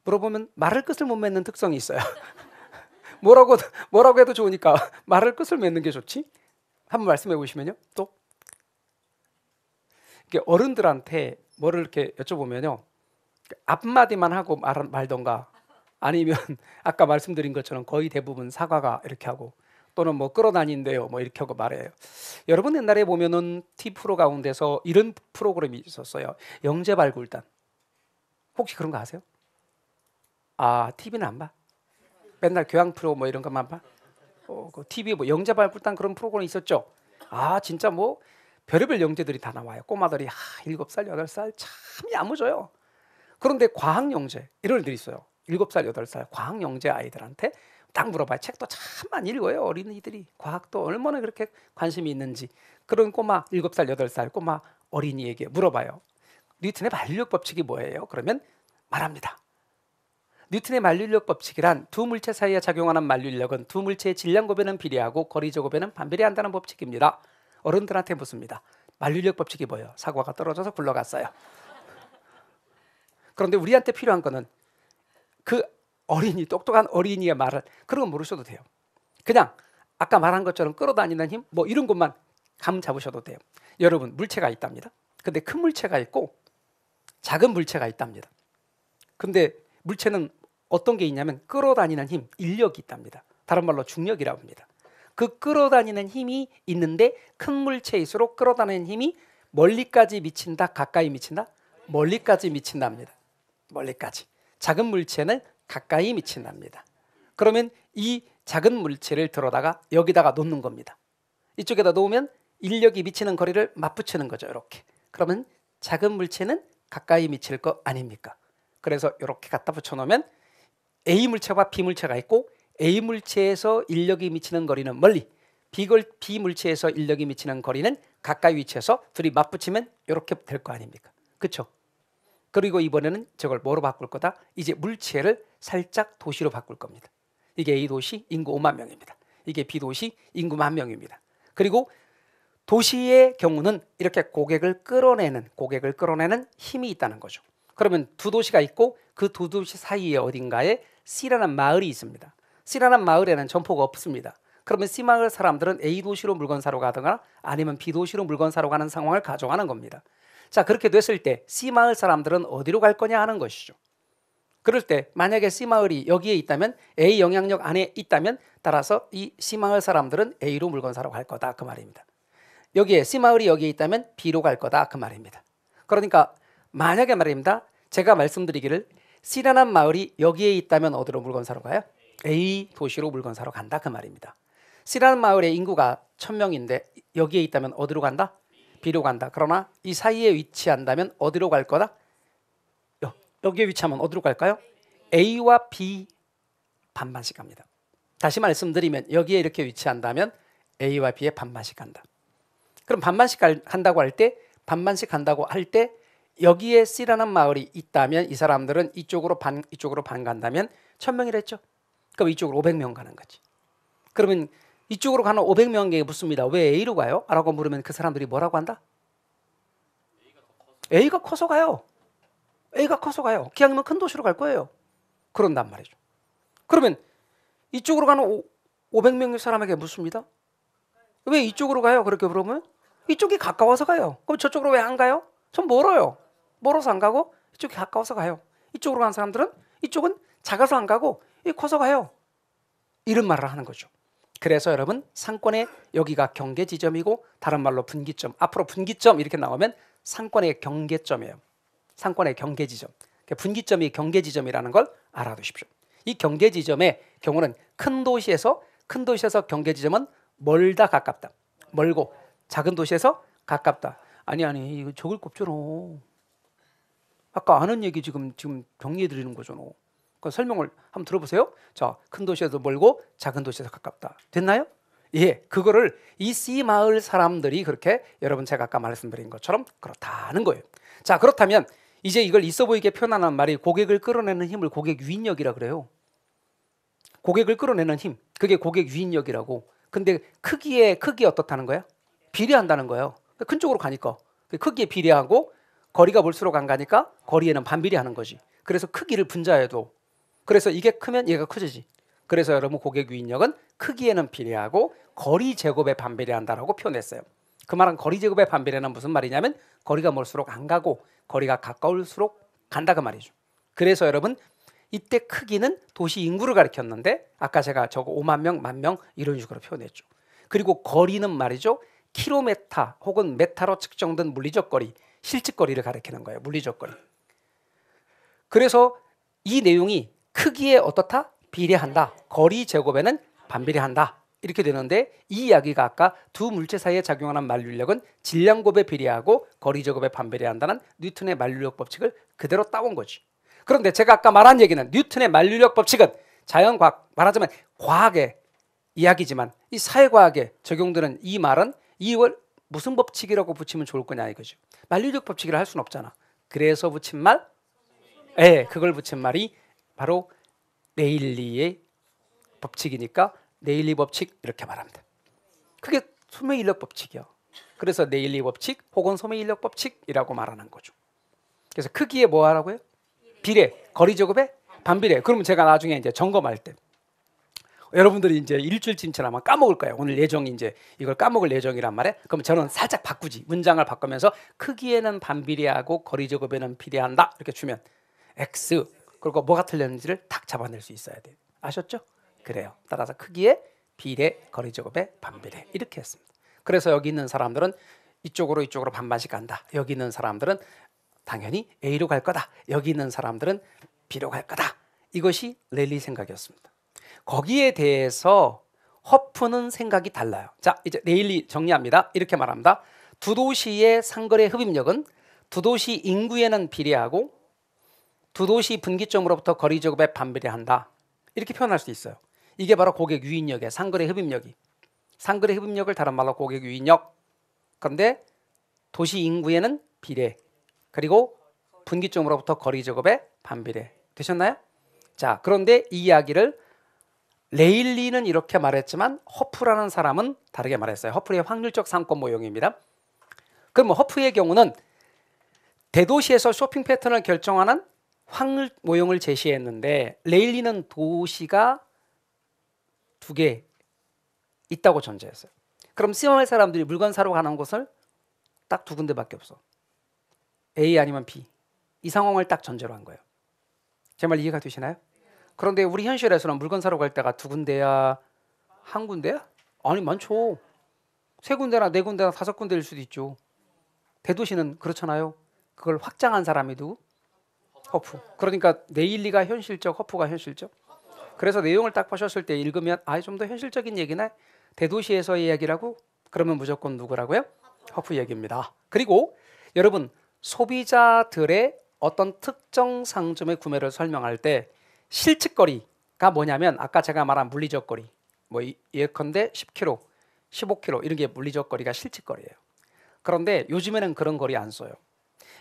물어보면 말을 끝을 못 맺는 특성이 있어요. 뭐라고 뭐라고 해도 좋으니까 말을 끝을 맺는 게 좋지. 한번 말씀해 보시면요. 또 어른들한테 뭐를 이렇게 여쭤보면요 앞마디만 하고 말, 말던가 아니면 아까 말씀드린 것처럼 거의 대부분 사과가 이렇게 하고 또는 뭐 끌어다닌대요 뭐 이렇게 하고 말해요. 여러분 옛날에 보면은 T 프로 가운데서 이런 프로그램이 있었어요. 영재 발굴단. 혹시 그런 거 아세요? 아 TV는 안 봐. 맨날 교양 프로 뭐 이런 것만 봐. 어, 그 TV 뭐 영재 발굴단 그런 프로그램 있었죠. 아 진짜 뭐 별의별 영재들이 다 나와요. 꼬마들이 아, 7살, 8살 참 야무져요. 그런데 과학 영재 이런 애들이 있어요. 7살, 8살 과학 영재 아이들한테 딱 물어봐요. 책도 참 많이 읽어요. 어린이들이 과학도 얼마나 그렇게 관심이 있는지 그런 꼬마 7살, 8살 꼬마 어린이에게 물어봐요. 뉴턴의 만력 법칙이 뭐예요? 그러면 말합니다. 뉴턴의 만류력 법칙이란 두 물체 사이에 작용하는 만류인력은 두 물체의 질량 고변는 비례하고 거리 제곱에는 반비례한다는 법칙입니다. 어른들한테 묻습니다. 만류력 법칙이 뭐예요? 사과가 떨어져서 굴러갔어요. 그런데 우리한테 필요한 거는 그 어린이 똑똑한 어린이의 말을 그런 건 모르셔도 돼요. 그냥 아까 말한 것처럼 끌어다니는 힘 뭐 이런 것만 감 잡으셔도 돼요. 여러분 물체가 있답니다. 근데 큰 물체가 있고 작은 물체가 있답니다. 근데 물체는 어떤 게 있냐면 끌어다니는 힘, 인력이 있답니다. 다른 말로 중력이라고 합니다. 그 끌어다니는 힘이 있는데 큰 물체일수록 끌어다니는 힘이 멀리까지 미친다, 가까이 미친다, 멀리까지 미친답니다. 멀리까지. 작은 물체는 가까이 미친답니다. 그러면 이 작은 물체를 들어다가 여기다가 놓는 겁니다. 이쪽에다 놓으면 인력이 미치는 거리를 맞붙이는 거죠. 이렇게. 그러면 작은 물체는 가까이 미칠 거 아닙니까? 그래서 이렇게 갖다 붙여놓으면 A 물체와 B 물체가 있고 A 물체에서 인력이 미치는 거리는 멀리 b 물체에서 인력이 미치는 거리는 가까이 위치해서 둘이 맞붙이면 이렇게 될 거 아닙니까? 그렇죠? 그리고 이번에는 저걸 뭐로 바꿀 거다? 이제 물체를 살짝 도시로 바꿀 겁니다. 이게 A 도시 인구 5만 명입니다. 이게 B 도시 인구 만 명입니다. 그리고 도시의 경우는 이렇게 고객을 끌어내는 고객을 끌어내는 힘이 있다는 거죠. 그러면 두 도시가 있고 그 두 도시 사이에 어딘가에 C라는 마을이 있습니다. C라는 마을에는 점포가 없습니다. 그러면 C마을 사람들은 A 도시로 물건 사러 가든가 아니면 B 도시로 물건 사러 가는 상황을 가져가는 겁니다. 자 그렇게 됐을 때 C마을 사람들은 어디로 갈 거냐 하는 것이죠. 그럴 때 만약에 C마을이 여기에 있다면 A 영향력 안에 있다면 따라서 이 C마을 사람들은 A로 물건 사러 갈 거다 그 말입니다. 여기에 C마을이 여기에 있다면 B로 갈 거다 그 말입니다. 그러니까 만약에 말입니다. 제가 말씀드리기를 C라는 마을이 여기에 있다면 어디로 물건 사러 가요? A 도시로 물건 사러 간다 그 말입니다. C라는 마을의 인구가 1000명인데 여기에 있다면 어디로 간다? B로 간다. 그러나 이 사이에 위치한다면 어디로 갈 거다? 여, 여기에 위치하면 어디로 갈까요? A와 B 반반씩 갑니다. 다시 말씀드리면 여기에 이렇게 위치한다면 A와 B의 반반씩 간다. 그럼 반반씩 한다고 할 때 반반씩 간다고 할 때 여기에 C라는 마을이 있다면 이 사람들은 이쪽으로 반 이쪽으로 반 간다면 천명이랬죠 그럼 이쪽으로 500명 가는 거지. 그러면 이쪽으로 가는 500명에게 묻습니다. 왜 A로 가요? 라고 물으면 그 사람들이 뭐라고 한다? A가 커서, 가요 A가 커서 가요. 기왕이면 큰 도시로 갈 거예요. 그런단 말이죠. 그러면 이쪽으로 가는 500명의 사람에게 묻습니다. 왜 이쪽으로 가요? 그렇게 물으면 이쪽이 가까워서 가요. 그럼 저쪽으로 왜 안 가요? 전 멀어요. 멀어서 안 가고 이쪽이 가까워서 가요. 이쪽으로 간 사람들은 이쪽은 작아서 안 가고 커서 가요. 이런 말을 하는 거죠. 그래서 여러분 상권의 여기가 경계 지점이고 다른 말로 분기점 앞으로 분기점 이렇게 나오면 상권의 경계점이에요. 상권의 경계 지점. 그러니까 분기점이 경계 지점이라는 걸 알아두십시오. 이 경계 지점의 경우는 큰 도시에서 큰 도시에서 경계 지점은 멀다 가깝다. 멀고 작은 도시에서 가깝다. 아니 아니 이거 적을 꼽잖아. 아까 아는 얘기 지금 지금 정리해 드리는 거잖아. 그 설명을 한번 들어보세요. 자, 큰 도시에서 멀고 작은 도시에서 가깝다. 됐나요? 예, 그거를 이씨 마을 사람들이 그렇게 여러분 제가 아까 말씀드린 것처럼 그렇다는 거예요. 자, 그렇다면 이제 이걸 있어 보이게 표현하는 말이 고객을 끌어내는 힘을 고객 위인력이라 그래요. 고객을 끌어내는 힘. 그게 고객 위인력이라고 근데 크기에 크기 어떻다는 거야? 비례한다는 거예요. 그러니까 큰 쪽으로 가니까. 그 크기에 비례하고 거리가 볼수록 안 가니까 거리에는 반비례하는 거지. 그래서 크기를 분자해도 그래서 이게 크면 얘가 커지지. 그래서 여러분 고객 위인력은 크기에는 비례하고 거리 제곱에 반비례한다라고 표현했어요. 그 말은 거리 제곱에 반비례는 무슨 말이냐면 거리가 멀수록 안 가고 거리가 가까울수록 간다 그 말이죠. 그래서 여러분 이때 크기는 도시 인구를 가리켰는데 아까 제가 저거 5만 명, 만명 이런 식으로 표현했죠. 그리고 거리는 말이죠. 킬로메타 혹은 메타로 측정된 물리적 거리, 실측 거리를 가리키는 거예요. 물리적 거리. 그래서 이 내용이 크기에 어떻다? 비례한다. 거리 제곱에는 반비례한다. 이렇게 되는데 이 이야기가 아까 두 물체 사이에 작용하는 만류력은 질량 곱에 비례하고 거리 제곱에 반비례한다는 뉴턴의 만류력 법칙을 그대로 따온 거지. 그런데 제가 아까 말한 얘기는 뉴턴의 만류력 법칙은 자연과학 말하자면 과학의 이야기지만 이 사회과학에 적용되는 이 말은 이걸 무슨 법칙이라고 붙이면 좋을 거냐 이거죠. 만류력 법칙이라 할 수는 없잖아. 그래서 붙인 말? 예, 네, 그걸 붙인 말이 바로 레일리의 법칙이니까 네일리 법칙 이렇게 말합니다. 그게 소매 인력 법칙이요. 그래서 레일리 법칙 혹은 소매 인력 법칙이라고 말하는 거죠. 그래서 크기에 뭐 하라고요? 비례, 거리 제곱에 반비례. 그러면 제가 나중에 이제 점검할 때 여러분들이 이제 일주일쯤 지나면 까먹을 거예요. 오늘 예정이 이제 이걸 까먹을 예정이란 말에 그럼 저는 살짝 바꾸지 문장을 바꾸면서 크기에는 반비례하고 거리 제곱에는 비례한다 이렇게 주면 x 그리고 뭐가 틀렸는지를 탁 잡아낼 수 있어야 돼. 요 아셨죠? 그래요. 따라서 크기에 비례, 거리 제곱에 반비례 이렇게 했습니다. 그래서 여기 있는 사람들은 이쪽으로 이쪽으로 반반씩 간다. 여기 있는 사람들은 당연히 A로 갈 거다. 여기 있는 사람들은 B로 갈 거다. 이것이 랠리 생각이었습니다. 거기에 대해서 허프는 생각이 달라요. 자, 이제 레일리 정리합니다. 이렇게 말합니다. 두 도시의 상거래 흡입력은 두 도시 인구에는 비례하고 두 도시 분기점으로부터 거리 저급에 반비례한다. 이렇게 표현할 수 있어요. 이게 바로 고객 유인력의 상거래 흡입력이. 상거래 흡입력을 다른 말로 고객 유인력. 그런데 도시 인구에는 비례. 그리고 분기점으로부터 거리 저급에 반비례. 되셨나요? 자, 그런데 이 이야기를 레일리는 이렇게 말했지만 허프라는 사람은 다르게 말했어요. 허프의 확률적 상권 모형입니다. 그럼 허프의 경우는 대도시에서 쇼핑 패턴을 결정하는 황을 모형을 제시했는데 레일리는 도시가 두 개 있다고 전제했어요. 그럼 수용할 사람들이 물건 사러 가는 곳을 딱 두 군데밖에 없어. A 아니면 B. 이 상황을 딱 전제로 한 거예요. 제 말 이해가 되시나요? 그런데 우리 현실에서는 물건 사러 갈 때가 두 군데야, 한 군데야? 아니 많죠. 세 군데나 네 군데나 다섯 군데일 수도 있죠. 대도시는 그렇잖아요. 그걸 확장한 사람이 누구? 허프. 그러니까 네일리가 현실적, 허프가 현실적. 그래서 내용을 딱 보셨을 때 읽으면 아좀 더 현실적인 얘기나 대도시에서의 이야기라고 그러면 무조건 누구라고요? 허프 얘기입니다. 그리고 여러분 소비자들의 어떤 특정 상점의 구매를 설명할 때 실측거리가 뭐냐면 아까 제가 말한 물리적 거리 뭐 예컨대 10km, 15km 이런 게 물리적 거리가 실측거리예요. 그런데 요즘에는 그런 거리 안 써요.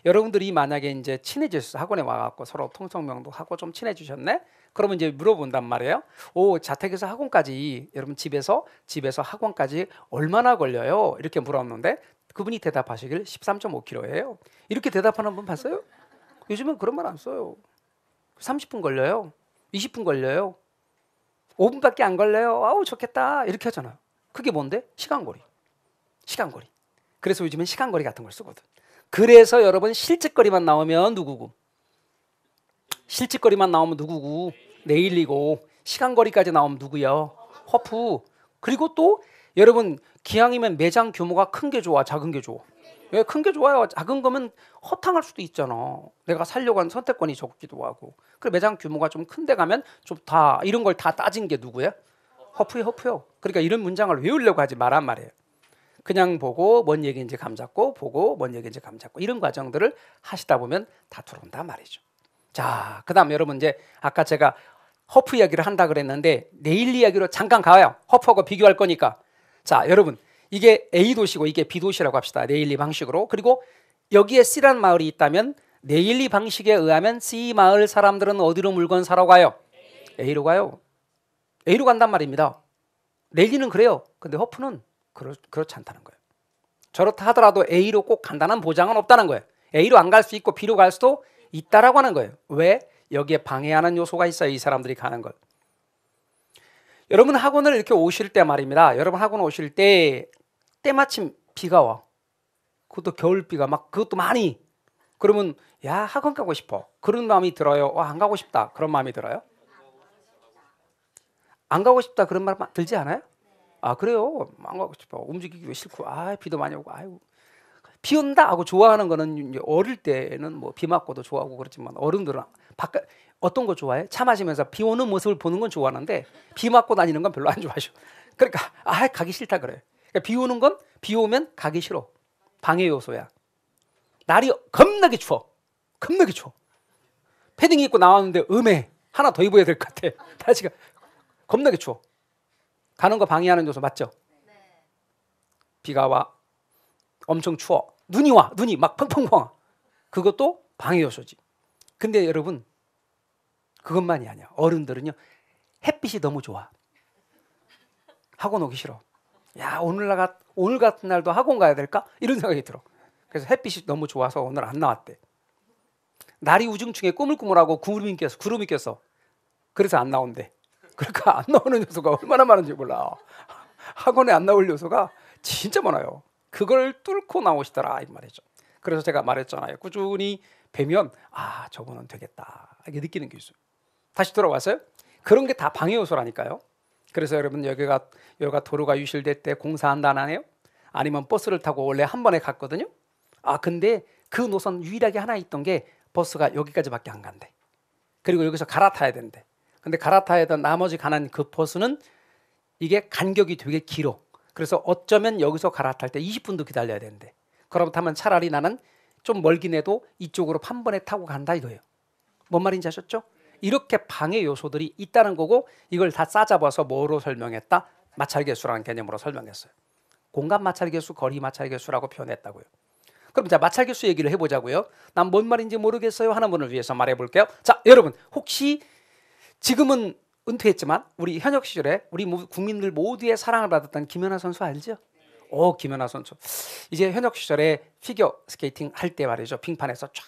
여러분들이 만약에 이제 친해졌어 학원에 와갖고 서로 통성명도 하고 좀 친해지셨네. 그러면 이제 물어본단 말이에요. 오 자택에서 학원까지 여러분 집에서 집에서 학원까지 얼마나 걸려요? 이렇게 물어봤는데 그분이 대답하시길 13.5km예요. 이렇게 대답하는 분 봤어요? 요즘은 그런 말 안 써요. 30분 걸려요. 20분 걸려요. 5분밖에 안 걸려요. 아우 좋겠다. 이렇게 하잖아요. 그게 뭔데? 시간거리. 시간거리. 그래서 요즘은 시간거리 같은 걸 쓰거든. 그래서 여러분 실직거리만 나오면 누구고? 실직거리만 나오면 누구고? 내일이고 시간거리까지 나오면 누구요? 허프. 그리고 또 여러분 기왕이면 매장 규모가 큰 게 좋아, 작은 게 좋아? 왜 큰 게 좋아요? 작은 거면 허탕할 수도 있잖아. 내가 살려고 한 선택권이 적기도 하고. 그래 매장 규모가 좀 큰데 가면 좀다 이런 걸 다 따진 게 누구야? 허프요, 허프요. 그러니까 이런 문장을 외우려고 하지 말란 말이에요. 그냥 보고 뭔 얘기인지 감잡고 보고 뭔 얘기인지 감잡고 이런 과정들을 하시다 보면 다 들어온다 말이죠. 자, 그다음 여러분 이제 아까 제가 허프 이야기를 한다 그랬는데 내일 이야기로 잠깐 가요. 허프하고 비교할 거니까. 자, 여러분 이게 A 도시고 이게 B 도시라고 합시다. 네일리 방식으로. 그리고 여기에 C라는 마을이 있다면 네일리 방식에 의하면 C 마을 사람들은 어디로 물건 사러 가요? A로 가요. A로 간단 말입니다. 네일리는 그래요. 근데 허프는 그렇, 그렇지 않다는 거예요. 저렇다 하더라도 A로 꼭 간다는 보장은 없다는 거예요. A로 안 갈 수 있고 B로 갈 수도 있다라고 하는 거예요. 왜? 여기에 방해하는 요소가 있어요. 이 사람들이 가는 걸. 여러분 학원을 이렇게 오실 때 말입니다. 여러분 학원 오실 때 때마침 비가 와. 그것도 겨울비가 막 그것도 많이. 그러면 야 학원 가고 싶어. 그런 마음이 들어요. 와, 안 가고 싶다. 그런 마음이 들어요. 안 가고 싶다 그런 말 들지 않아요? 아 그래요 망가고 싶어 움직이기 싫고 아 비도 많이 오고 아이고 비 온다 하고 좋아하는 거는 어릴 때는 뭐 비 맞고도 좋아하고 그렇지만 어른들은 바깥 어떤 거 좋아해? 차 마시면서 비 오는 모습을 보는 건 좋아하는데 비 맞고 다니는 건 별로 안 좋아하셔. 그러니까 아 가기 싫다 그래. 그러니까 비 오는 건 비 오면 가기 싫어. 방해 요소야. 날이 겁나게 추워. 겁나게 추워. 패딩 입고 나왔는데 음해. 하나 더 입어야 될 것 같아. 날씨가 겁나게 추워. 가는 거 방해하는 요소 맞죠? 비가 와. 엄청 추워. 눈이 와. 눈이 막 펑펑펑 와. 그것도 방해 요소지. 근데 여러분 그것만이 아니야. 어른들은요. 햇빛이 너무 좋아. 학원 오기 싫어. 야, 오늘 나가 오늘 같은 날도 학원 가야 될까? 이런 생각이 들어. 그래서 햇빛이 너무 좋아서 오늘 안 나왔대. 날이 우중충해 꾸물꾸물하고 구름이 껴서 구름이 껴서 그래서 안 나온대. 그러니까 안 나오는 요소가 얼마나 많은지 몰라. 학원에 안 나올 요소가 진짜 많아요. 그걸 뚫고 나오시더라 이 말이죠. 그래서 제가 말했잖아요. 꾸준히 뵈면 아 저분은 되겠다 이렇게 느끼는 게 있어요. 다시 돌아왔서요 그런 게 다 방해 요소라니까요. 그래서 여러분 여기가 여기가 도로가 유실될 때 공사한다 안 해요? 아니면 버스를 타고 원래 한 번에 갔거든요. 아 근데 그 노선 유일하게 하나 있던 게 버스가 여기까지밖에 안 간대. 그리고 여기서 갈아타야 된대. 근데 가라타에던 나머지 가난 그 포스는 이게 간격이 되게 길어. 그래서 어쩌면 여기서 갈아탈 때 20분도 기다려야 되는데 그렇다면 차라리 나는 좀 멀긴 해도 이쪽으로 한 번에 타고 간다 이거예요. 뭔 말인지 아셨죠? 이렇게 방해 요소들이 있다는 거고 이걸 다 싸잡아서 뭐로 설명했다? 마찰계수라는 개념으로 설명했어요. 공간 마찰계수, 거리 마찰계수라고 표현했다고요. 그럼 자 마찰계수 얘기를 해보자고요. 난 뭔 말인지 모르겠어요 하는 분을 위해서 말해볼게요. 자 여러분 혹시 지금은 은퇴했지만 우리 현역 시절에 우리 국민들 모두의 사랑을 받았던 김연아 선수 알죠? 오 김연아 선수 이제 현역 시절에 피겨 스케이팅 할 때 말이죠 빙판에서 쫙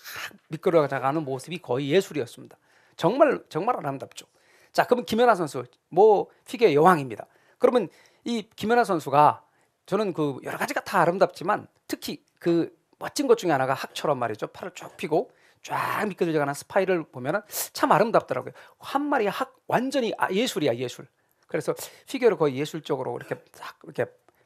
미끄러져가는 모습이 거의 예술이었습니다 정말 정말 아름답죠 자 그럼 김연아 선수 뭐 피겨 여왕입니다 그러면 이 김연아 선수가 저는 그 여러 가지가 다 아름답지만 특히 그 멋진 것 중에 하나가 학처럼 말이죠 팔을 쭉 펴고 쫙 미끄러져가는 스파이를 보면은 참 아름답더라고요. 한 마리 학 완전히 아, 예술이야 예술. 그래서 피규어를 거의 예술적으로 이렇게 딱 이렇게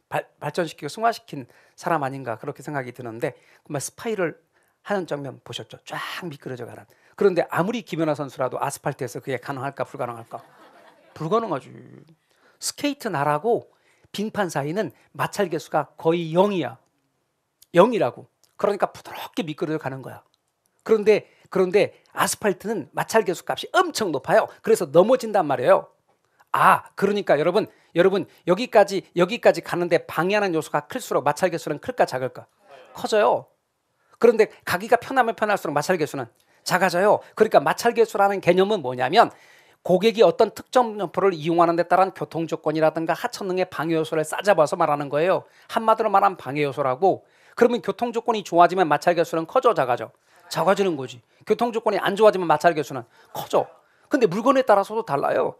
발, 발전시키고 승화시킨 사람 아닌가 그렇게 생각이 드는데 정말 스파이를 하는 장면 보셨죠? 쫙 미끄러져가는. 그런데 아무리 김연아 선수라도 아스팔트에서 그게 가능할까 불가능할까? 불가능하지. 스케이트 나라고 빙판 사이는 마찰 계수가 거의 0이야. 0이라고. 그러니까 부드럽게 미끄러져 가는 거야. 그런데 그런데 아스팔트는 마찰 계수 값이 엄청 높아요. 그래서 넘어진단 말이에요. 아, 그러니까 여러분, 여러분 여기까지 여기까지 가는데 방해하는 요소가 클수록 마찰 계수는 클까 작을까? 커져요. 그런데 가기가 편하면 편할수록 마찰 계수는 작아져요. 그러니까 마찰 계수라는 개념은 뭐냐면 고객이 어떤 특정 점포를 이용하는 데 따른 교통 조건이라든가 하천 등의 방해 요소를 싸잡아서 말하는 거예요. 한마디로 말하면 방해 요소라고. 그러면 교통 조건이 좋아지면 마찰 계수는 커져 작아져. 작아지는 거지. 교통 조건이 안 좋아지면 마찰 계수는 커져. 근데 물건에 따라서도 달라요.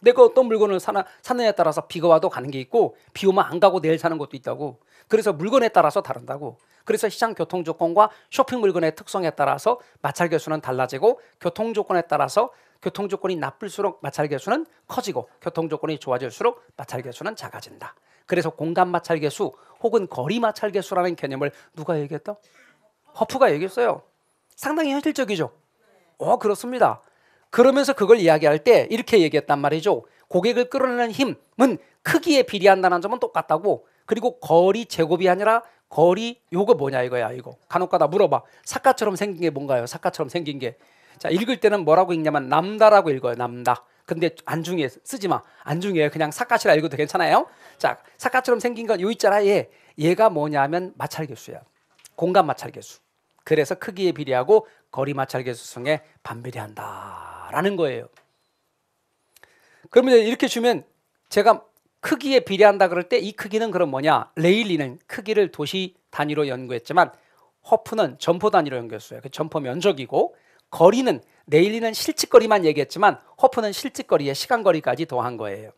내가 어떤 물건을 사나, 사느냐에 따라서 비가 와도 가는 게 있고 비 오면 안 가고 내일 사는 것도 있다고. 그래서 물건에 따라서 다른다고. 그래서 시장 교통 조건과 쇼핑 물건의 특성에 따라서 마찰 개수는 달라지고 교통 조건에 따라서 교통 조건이 나쁠수록 마찰 개수는 커지고 교통 조건이 좋아질수록 마찰 개수는 작아진다. 그래서 공간 마찰 개수 혹은 거리 마찰 개수라는 개념을 누가 얘기했다? 허프가 얘기했어요. 상당히 현실적이죠. 어, 그렇습니다. 그러면서 그걸 이야기할 때 이렇게 얘기했단 말이죠. 고객을 끌어내는 힘은 크기에 비례한다는 점은 똑같다고. 그리고 거리 제곱이 아니라 거리 요거 뭐냐 이거야 이거. 간혹가다 물어봐. 사과처럼 생긴 게 뭔가요? 사과처럼 생긴 게. 자 읽을 때는 뭐라고 읽냐면 남다라고 읽어요. 남다. 근데 안중요 쓰지 마. 안중요 그냥 사과시라 읽어도 괜찮아요. 자 사과처럼 생긴 건 요 있잖아 얘. 얘가 뭐냐면 마찰 개수야. 공간 마찰 개수. 그래서 크기에 비례하고 거리 마찰 계수성에 반비례한다라는 거예요. 그러면 이렇게 주면 제가 크기에 비례한다 그럴 때 이 크기는 그럼 뭐냐? 레일리는 크기를 도시 단위로 연구했지만 허프는 점포 단위로 연구했어요. 그 점포 면적이고 거리는 레일리는 실직거리만 얘기했지만 허프는 실직거리에 시간거리까지 더한 거예요.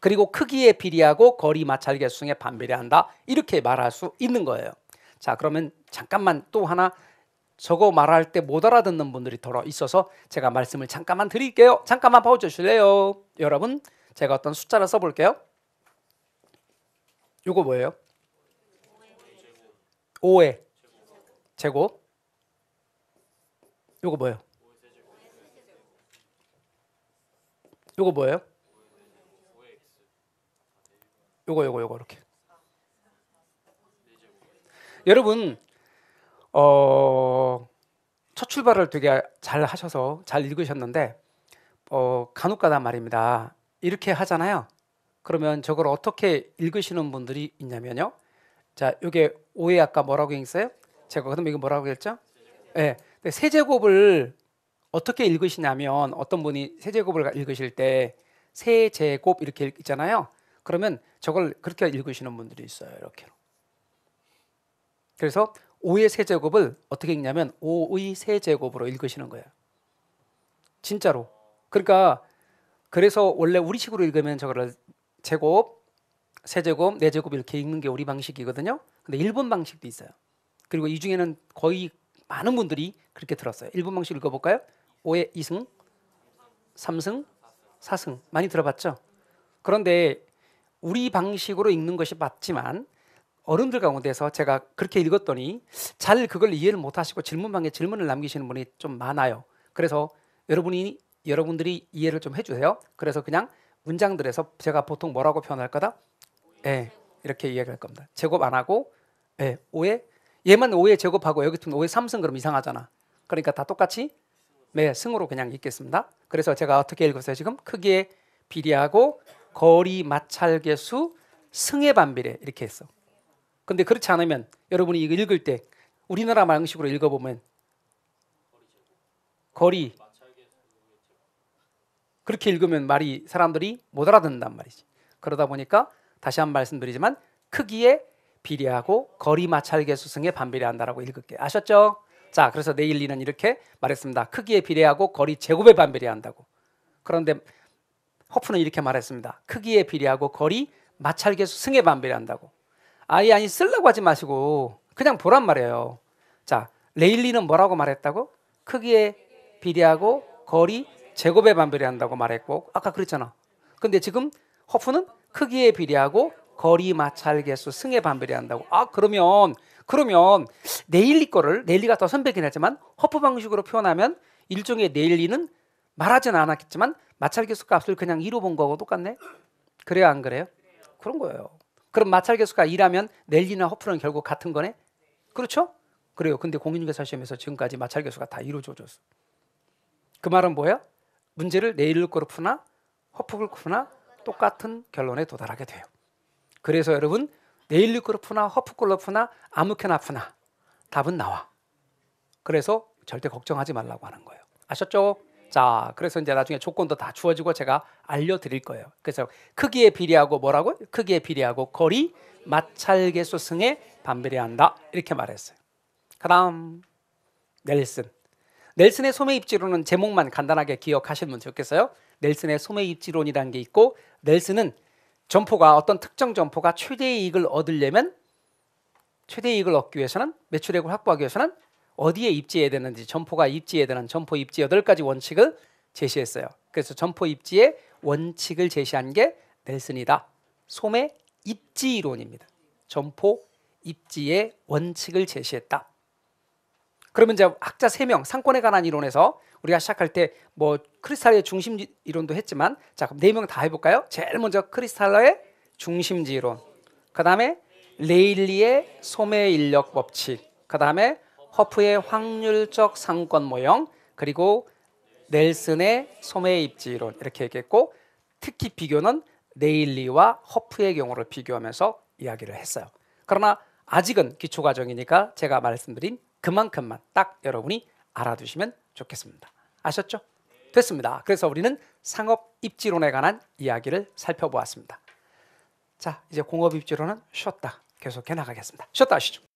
그리고 크기에 비례하고 거리 마찰 계수성에 반비례한다 이렇게 말할 수 있는 거예요. 자, 그러면 잠깐만 또 하나 저거 말할 때 못 알아듣는 분들이 더러 있어서 제가 말씀을 잠깐만 드릴게요. 잠깐만 봐 주실래요? 여러분, 제가 어떤 숫자를 써 볼게요. 요거 뭐예요? 5의 제곱. 요거 뭐예요? 요거 뭐예요? 요거 요거 요거 이렇게 여러분 어, 첫 출발을 되게 잘 하셔서 잘 읽으셨는데 어, 간혹가다 말입니다. 이렇게 하잖아요. 그러면 저걸 어떻게 읽으시는 분들이 있냐면요. 자, 이게 오해 아까 뭐라고 했어요? 제가 그럼 이거 뭐라고 했죠? 네. 예. 세제곱을 어떻게 읽으시냐면 어떤 분이 세제곱을 읽으실 때 세제곱 이렇게 있잖아요. 그러면 저걸 그렇게 읽으시는 분들이 있어요. 이렇게. 그래서 5의 세제곱을 어떻게 읽냐면 5의 세제곱으로 읽으시는 거예요. 진짜로. 그러니까 그래서 원래 우리 식으로 읽으면 저거를 제곱, 세제곱, 네제곱 이렇게 읽는 게 우리 방식이거든요. 근데 일본 방식도 있어요. 그리고 이 중에는 거의 많은 분들이 그렇게 들었어요. 일본 방식 읽어볼까요? 5의 2승, 3승, 4승 많이 들어봤죠? 그런데 우리 방식으로 읽는 것이 맞지만 어른들 가운데서 제가 그렇게 읽었더니 잘 그걸 이해를 못 하시고 질문방에 질문을 남기시는 분이 좀 많아요. 그래서 여러분이 여러분들이 이해를 좀해 주세요. 그래서 그냥 문장들에서 제가 보통 뭐라고 표현할 거다? 예. 네, 이렇게 이야기할 겁니다. 제곱 안 하고 예, 네, 오해 얘만 오해 제곱하고 여기 오해 삼승 그럼 이상하잖아. 그러니까 다 똑같이 매 네, 승으로 그냥 읽겠습니다. 그래서 제가 어떻게 읽었어요? 지금 크기에 비례하고 거리 마찰계수 승의 반비례 이렇게 했어. 근데 그렇지 않으면 여러분이 이거 읽을 때 우리나라 방식으로 읽어보면 거리 그렇게 읽으면 말이 사람들이 못 알아듣는단 말이지. 그러다 보니까 다시 한 말씀드리지만 크기에 비례하고 거리 마찰 계수승에 반비례한다라고 읽을게 아셨죠? 자, 그래서 네일리는 이렇게 말했습니다. 크기에 비례하고 거리 제곱에 반비례한다고. 그런데 허프는 이렇게 말했습니다. 크기에 비례하고 거리 마찰 계수 승에 반비례한다고. 아예 아니 쓸라고 하지 마시고 그냥 보란 말이에요. 자, 레일리는 뭐라고 말했다고? 크기에 비례하고 거리 제곱에 반비례한다고 말했고 아까 그랬잖아. 근데 지금 허프는 크기에 비례하고 거리 마찰 개수 승에 반비례한다고. 아 그러면 그러면 네일리 거를 네일리가 더 선배긴 하지만 허프 방식으로 표현하면 일종의 네일리는 말하진 않았겠지만 마찰 개수 값을 그냥 2로 본 거하고 똑같네. 그래요 안 그래요? 그런 거예요. 그럼 마찰 계수가 2라면 넬리나 허프는 결국 같은 거네? 그렇죠? 그래요. 근데 공인중개사 시험에서 지금까지 마찰 계수가 다이루어져어그 말은 뭐예요? 문제를 네일을 푸나 허프를 푸나 똑같은 결론에 도달하게 돼요. 그래서 여러분 네일리 그룹프나 허프 그룹프나 아무케나 푸나 답은 나와. 그래서 절대 걱정하지 말라고 하는 거예요. 아셨죠? 자, 그래서 이제 나중에 조건도 다 주어지고 제가 알려드릴 거예요. 그래서 크기에 비례하고 뭐라고? 크기에 비례하고 거리 마찰 계수 승에 반비례한다. 이렇게 말했어요. 그다음 넬슨. 넬슨의 소매 입지론은 제목만 간단하게 기억하시는 좋겠어요. 넬슨의 소매 입지론이라는 게 있고 넬슨은 점포가 어떤 특정 점포가 최대 이익을 얻으려면 최대 이익을 얻기 위해서는 매출액을 확보하기 위해서는 어디에 입지해야 되는지 점포가 입지해야 되는 점포 입지 여덟 가지 원칙을 제시했어요. 그래서 점포 입지의 원칙을 제시한 게 넬슨이다. 소매 입지 이론입니다. 점포 입지의 원칙을 제시했다. 그러면 이제 학자 세명 상권에 관한 이론에서 우리가 시작할 때 뭐 크리스탈의 중심 이론도 했지만 자 그럼 네 명 다 해볼까요? 제일 먼저 크리스탈러의 중심지 이론 그 다음에 레일리의 소매 인력 법칙 그 다음에 허프의 확률적 상권 모형 그리고 넬슨의 소매 입지 론 이렇게 얘기했고 특히 비교는 네일리와 허프의 경우를 비교하면서 이야기를 했어요. 그러나 아직은 기초 과정이니까 제가 말씀드린 그만큼만 딱 여러분이 알아두시면 좋겠습니다. 아셨죠? 됐습니다. 그래서 우리는 상업 입지론에 관한 이야기를 살펴보았습니다. 자, 이제 공업 입지론은 쉬었다. 계속해 나가겠습니다. 쉬었다 하시죠.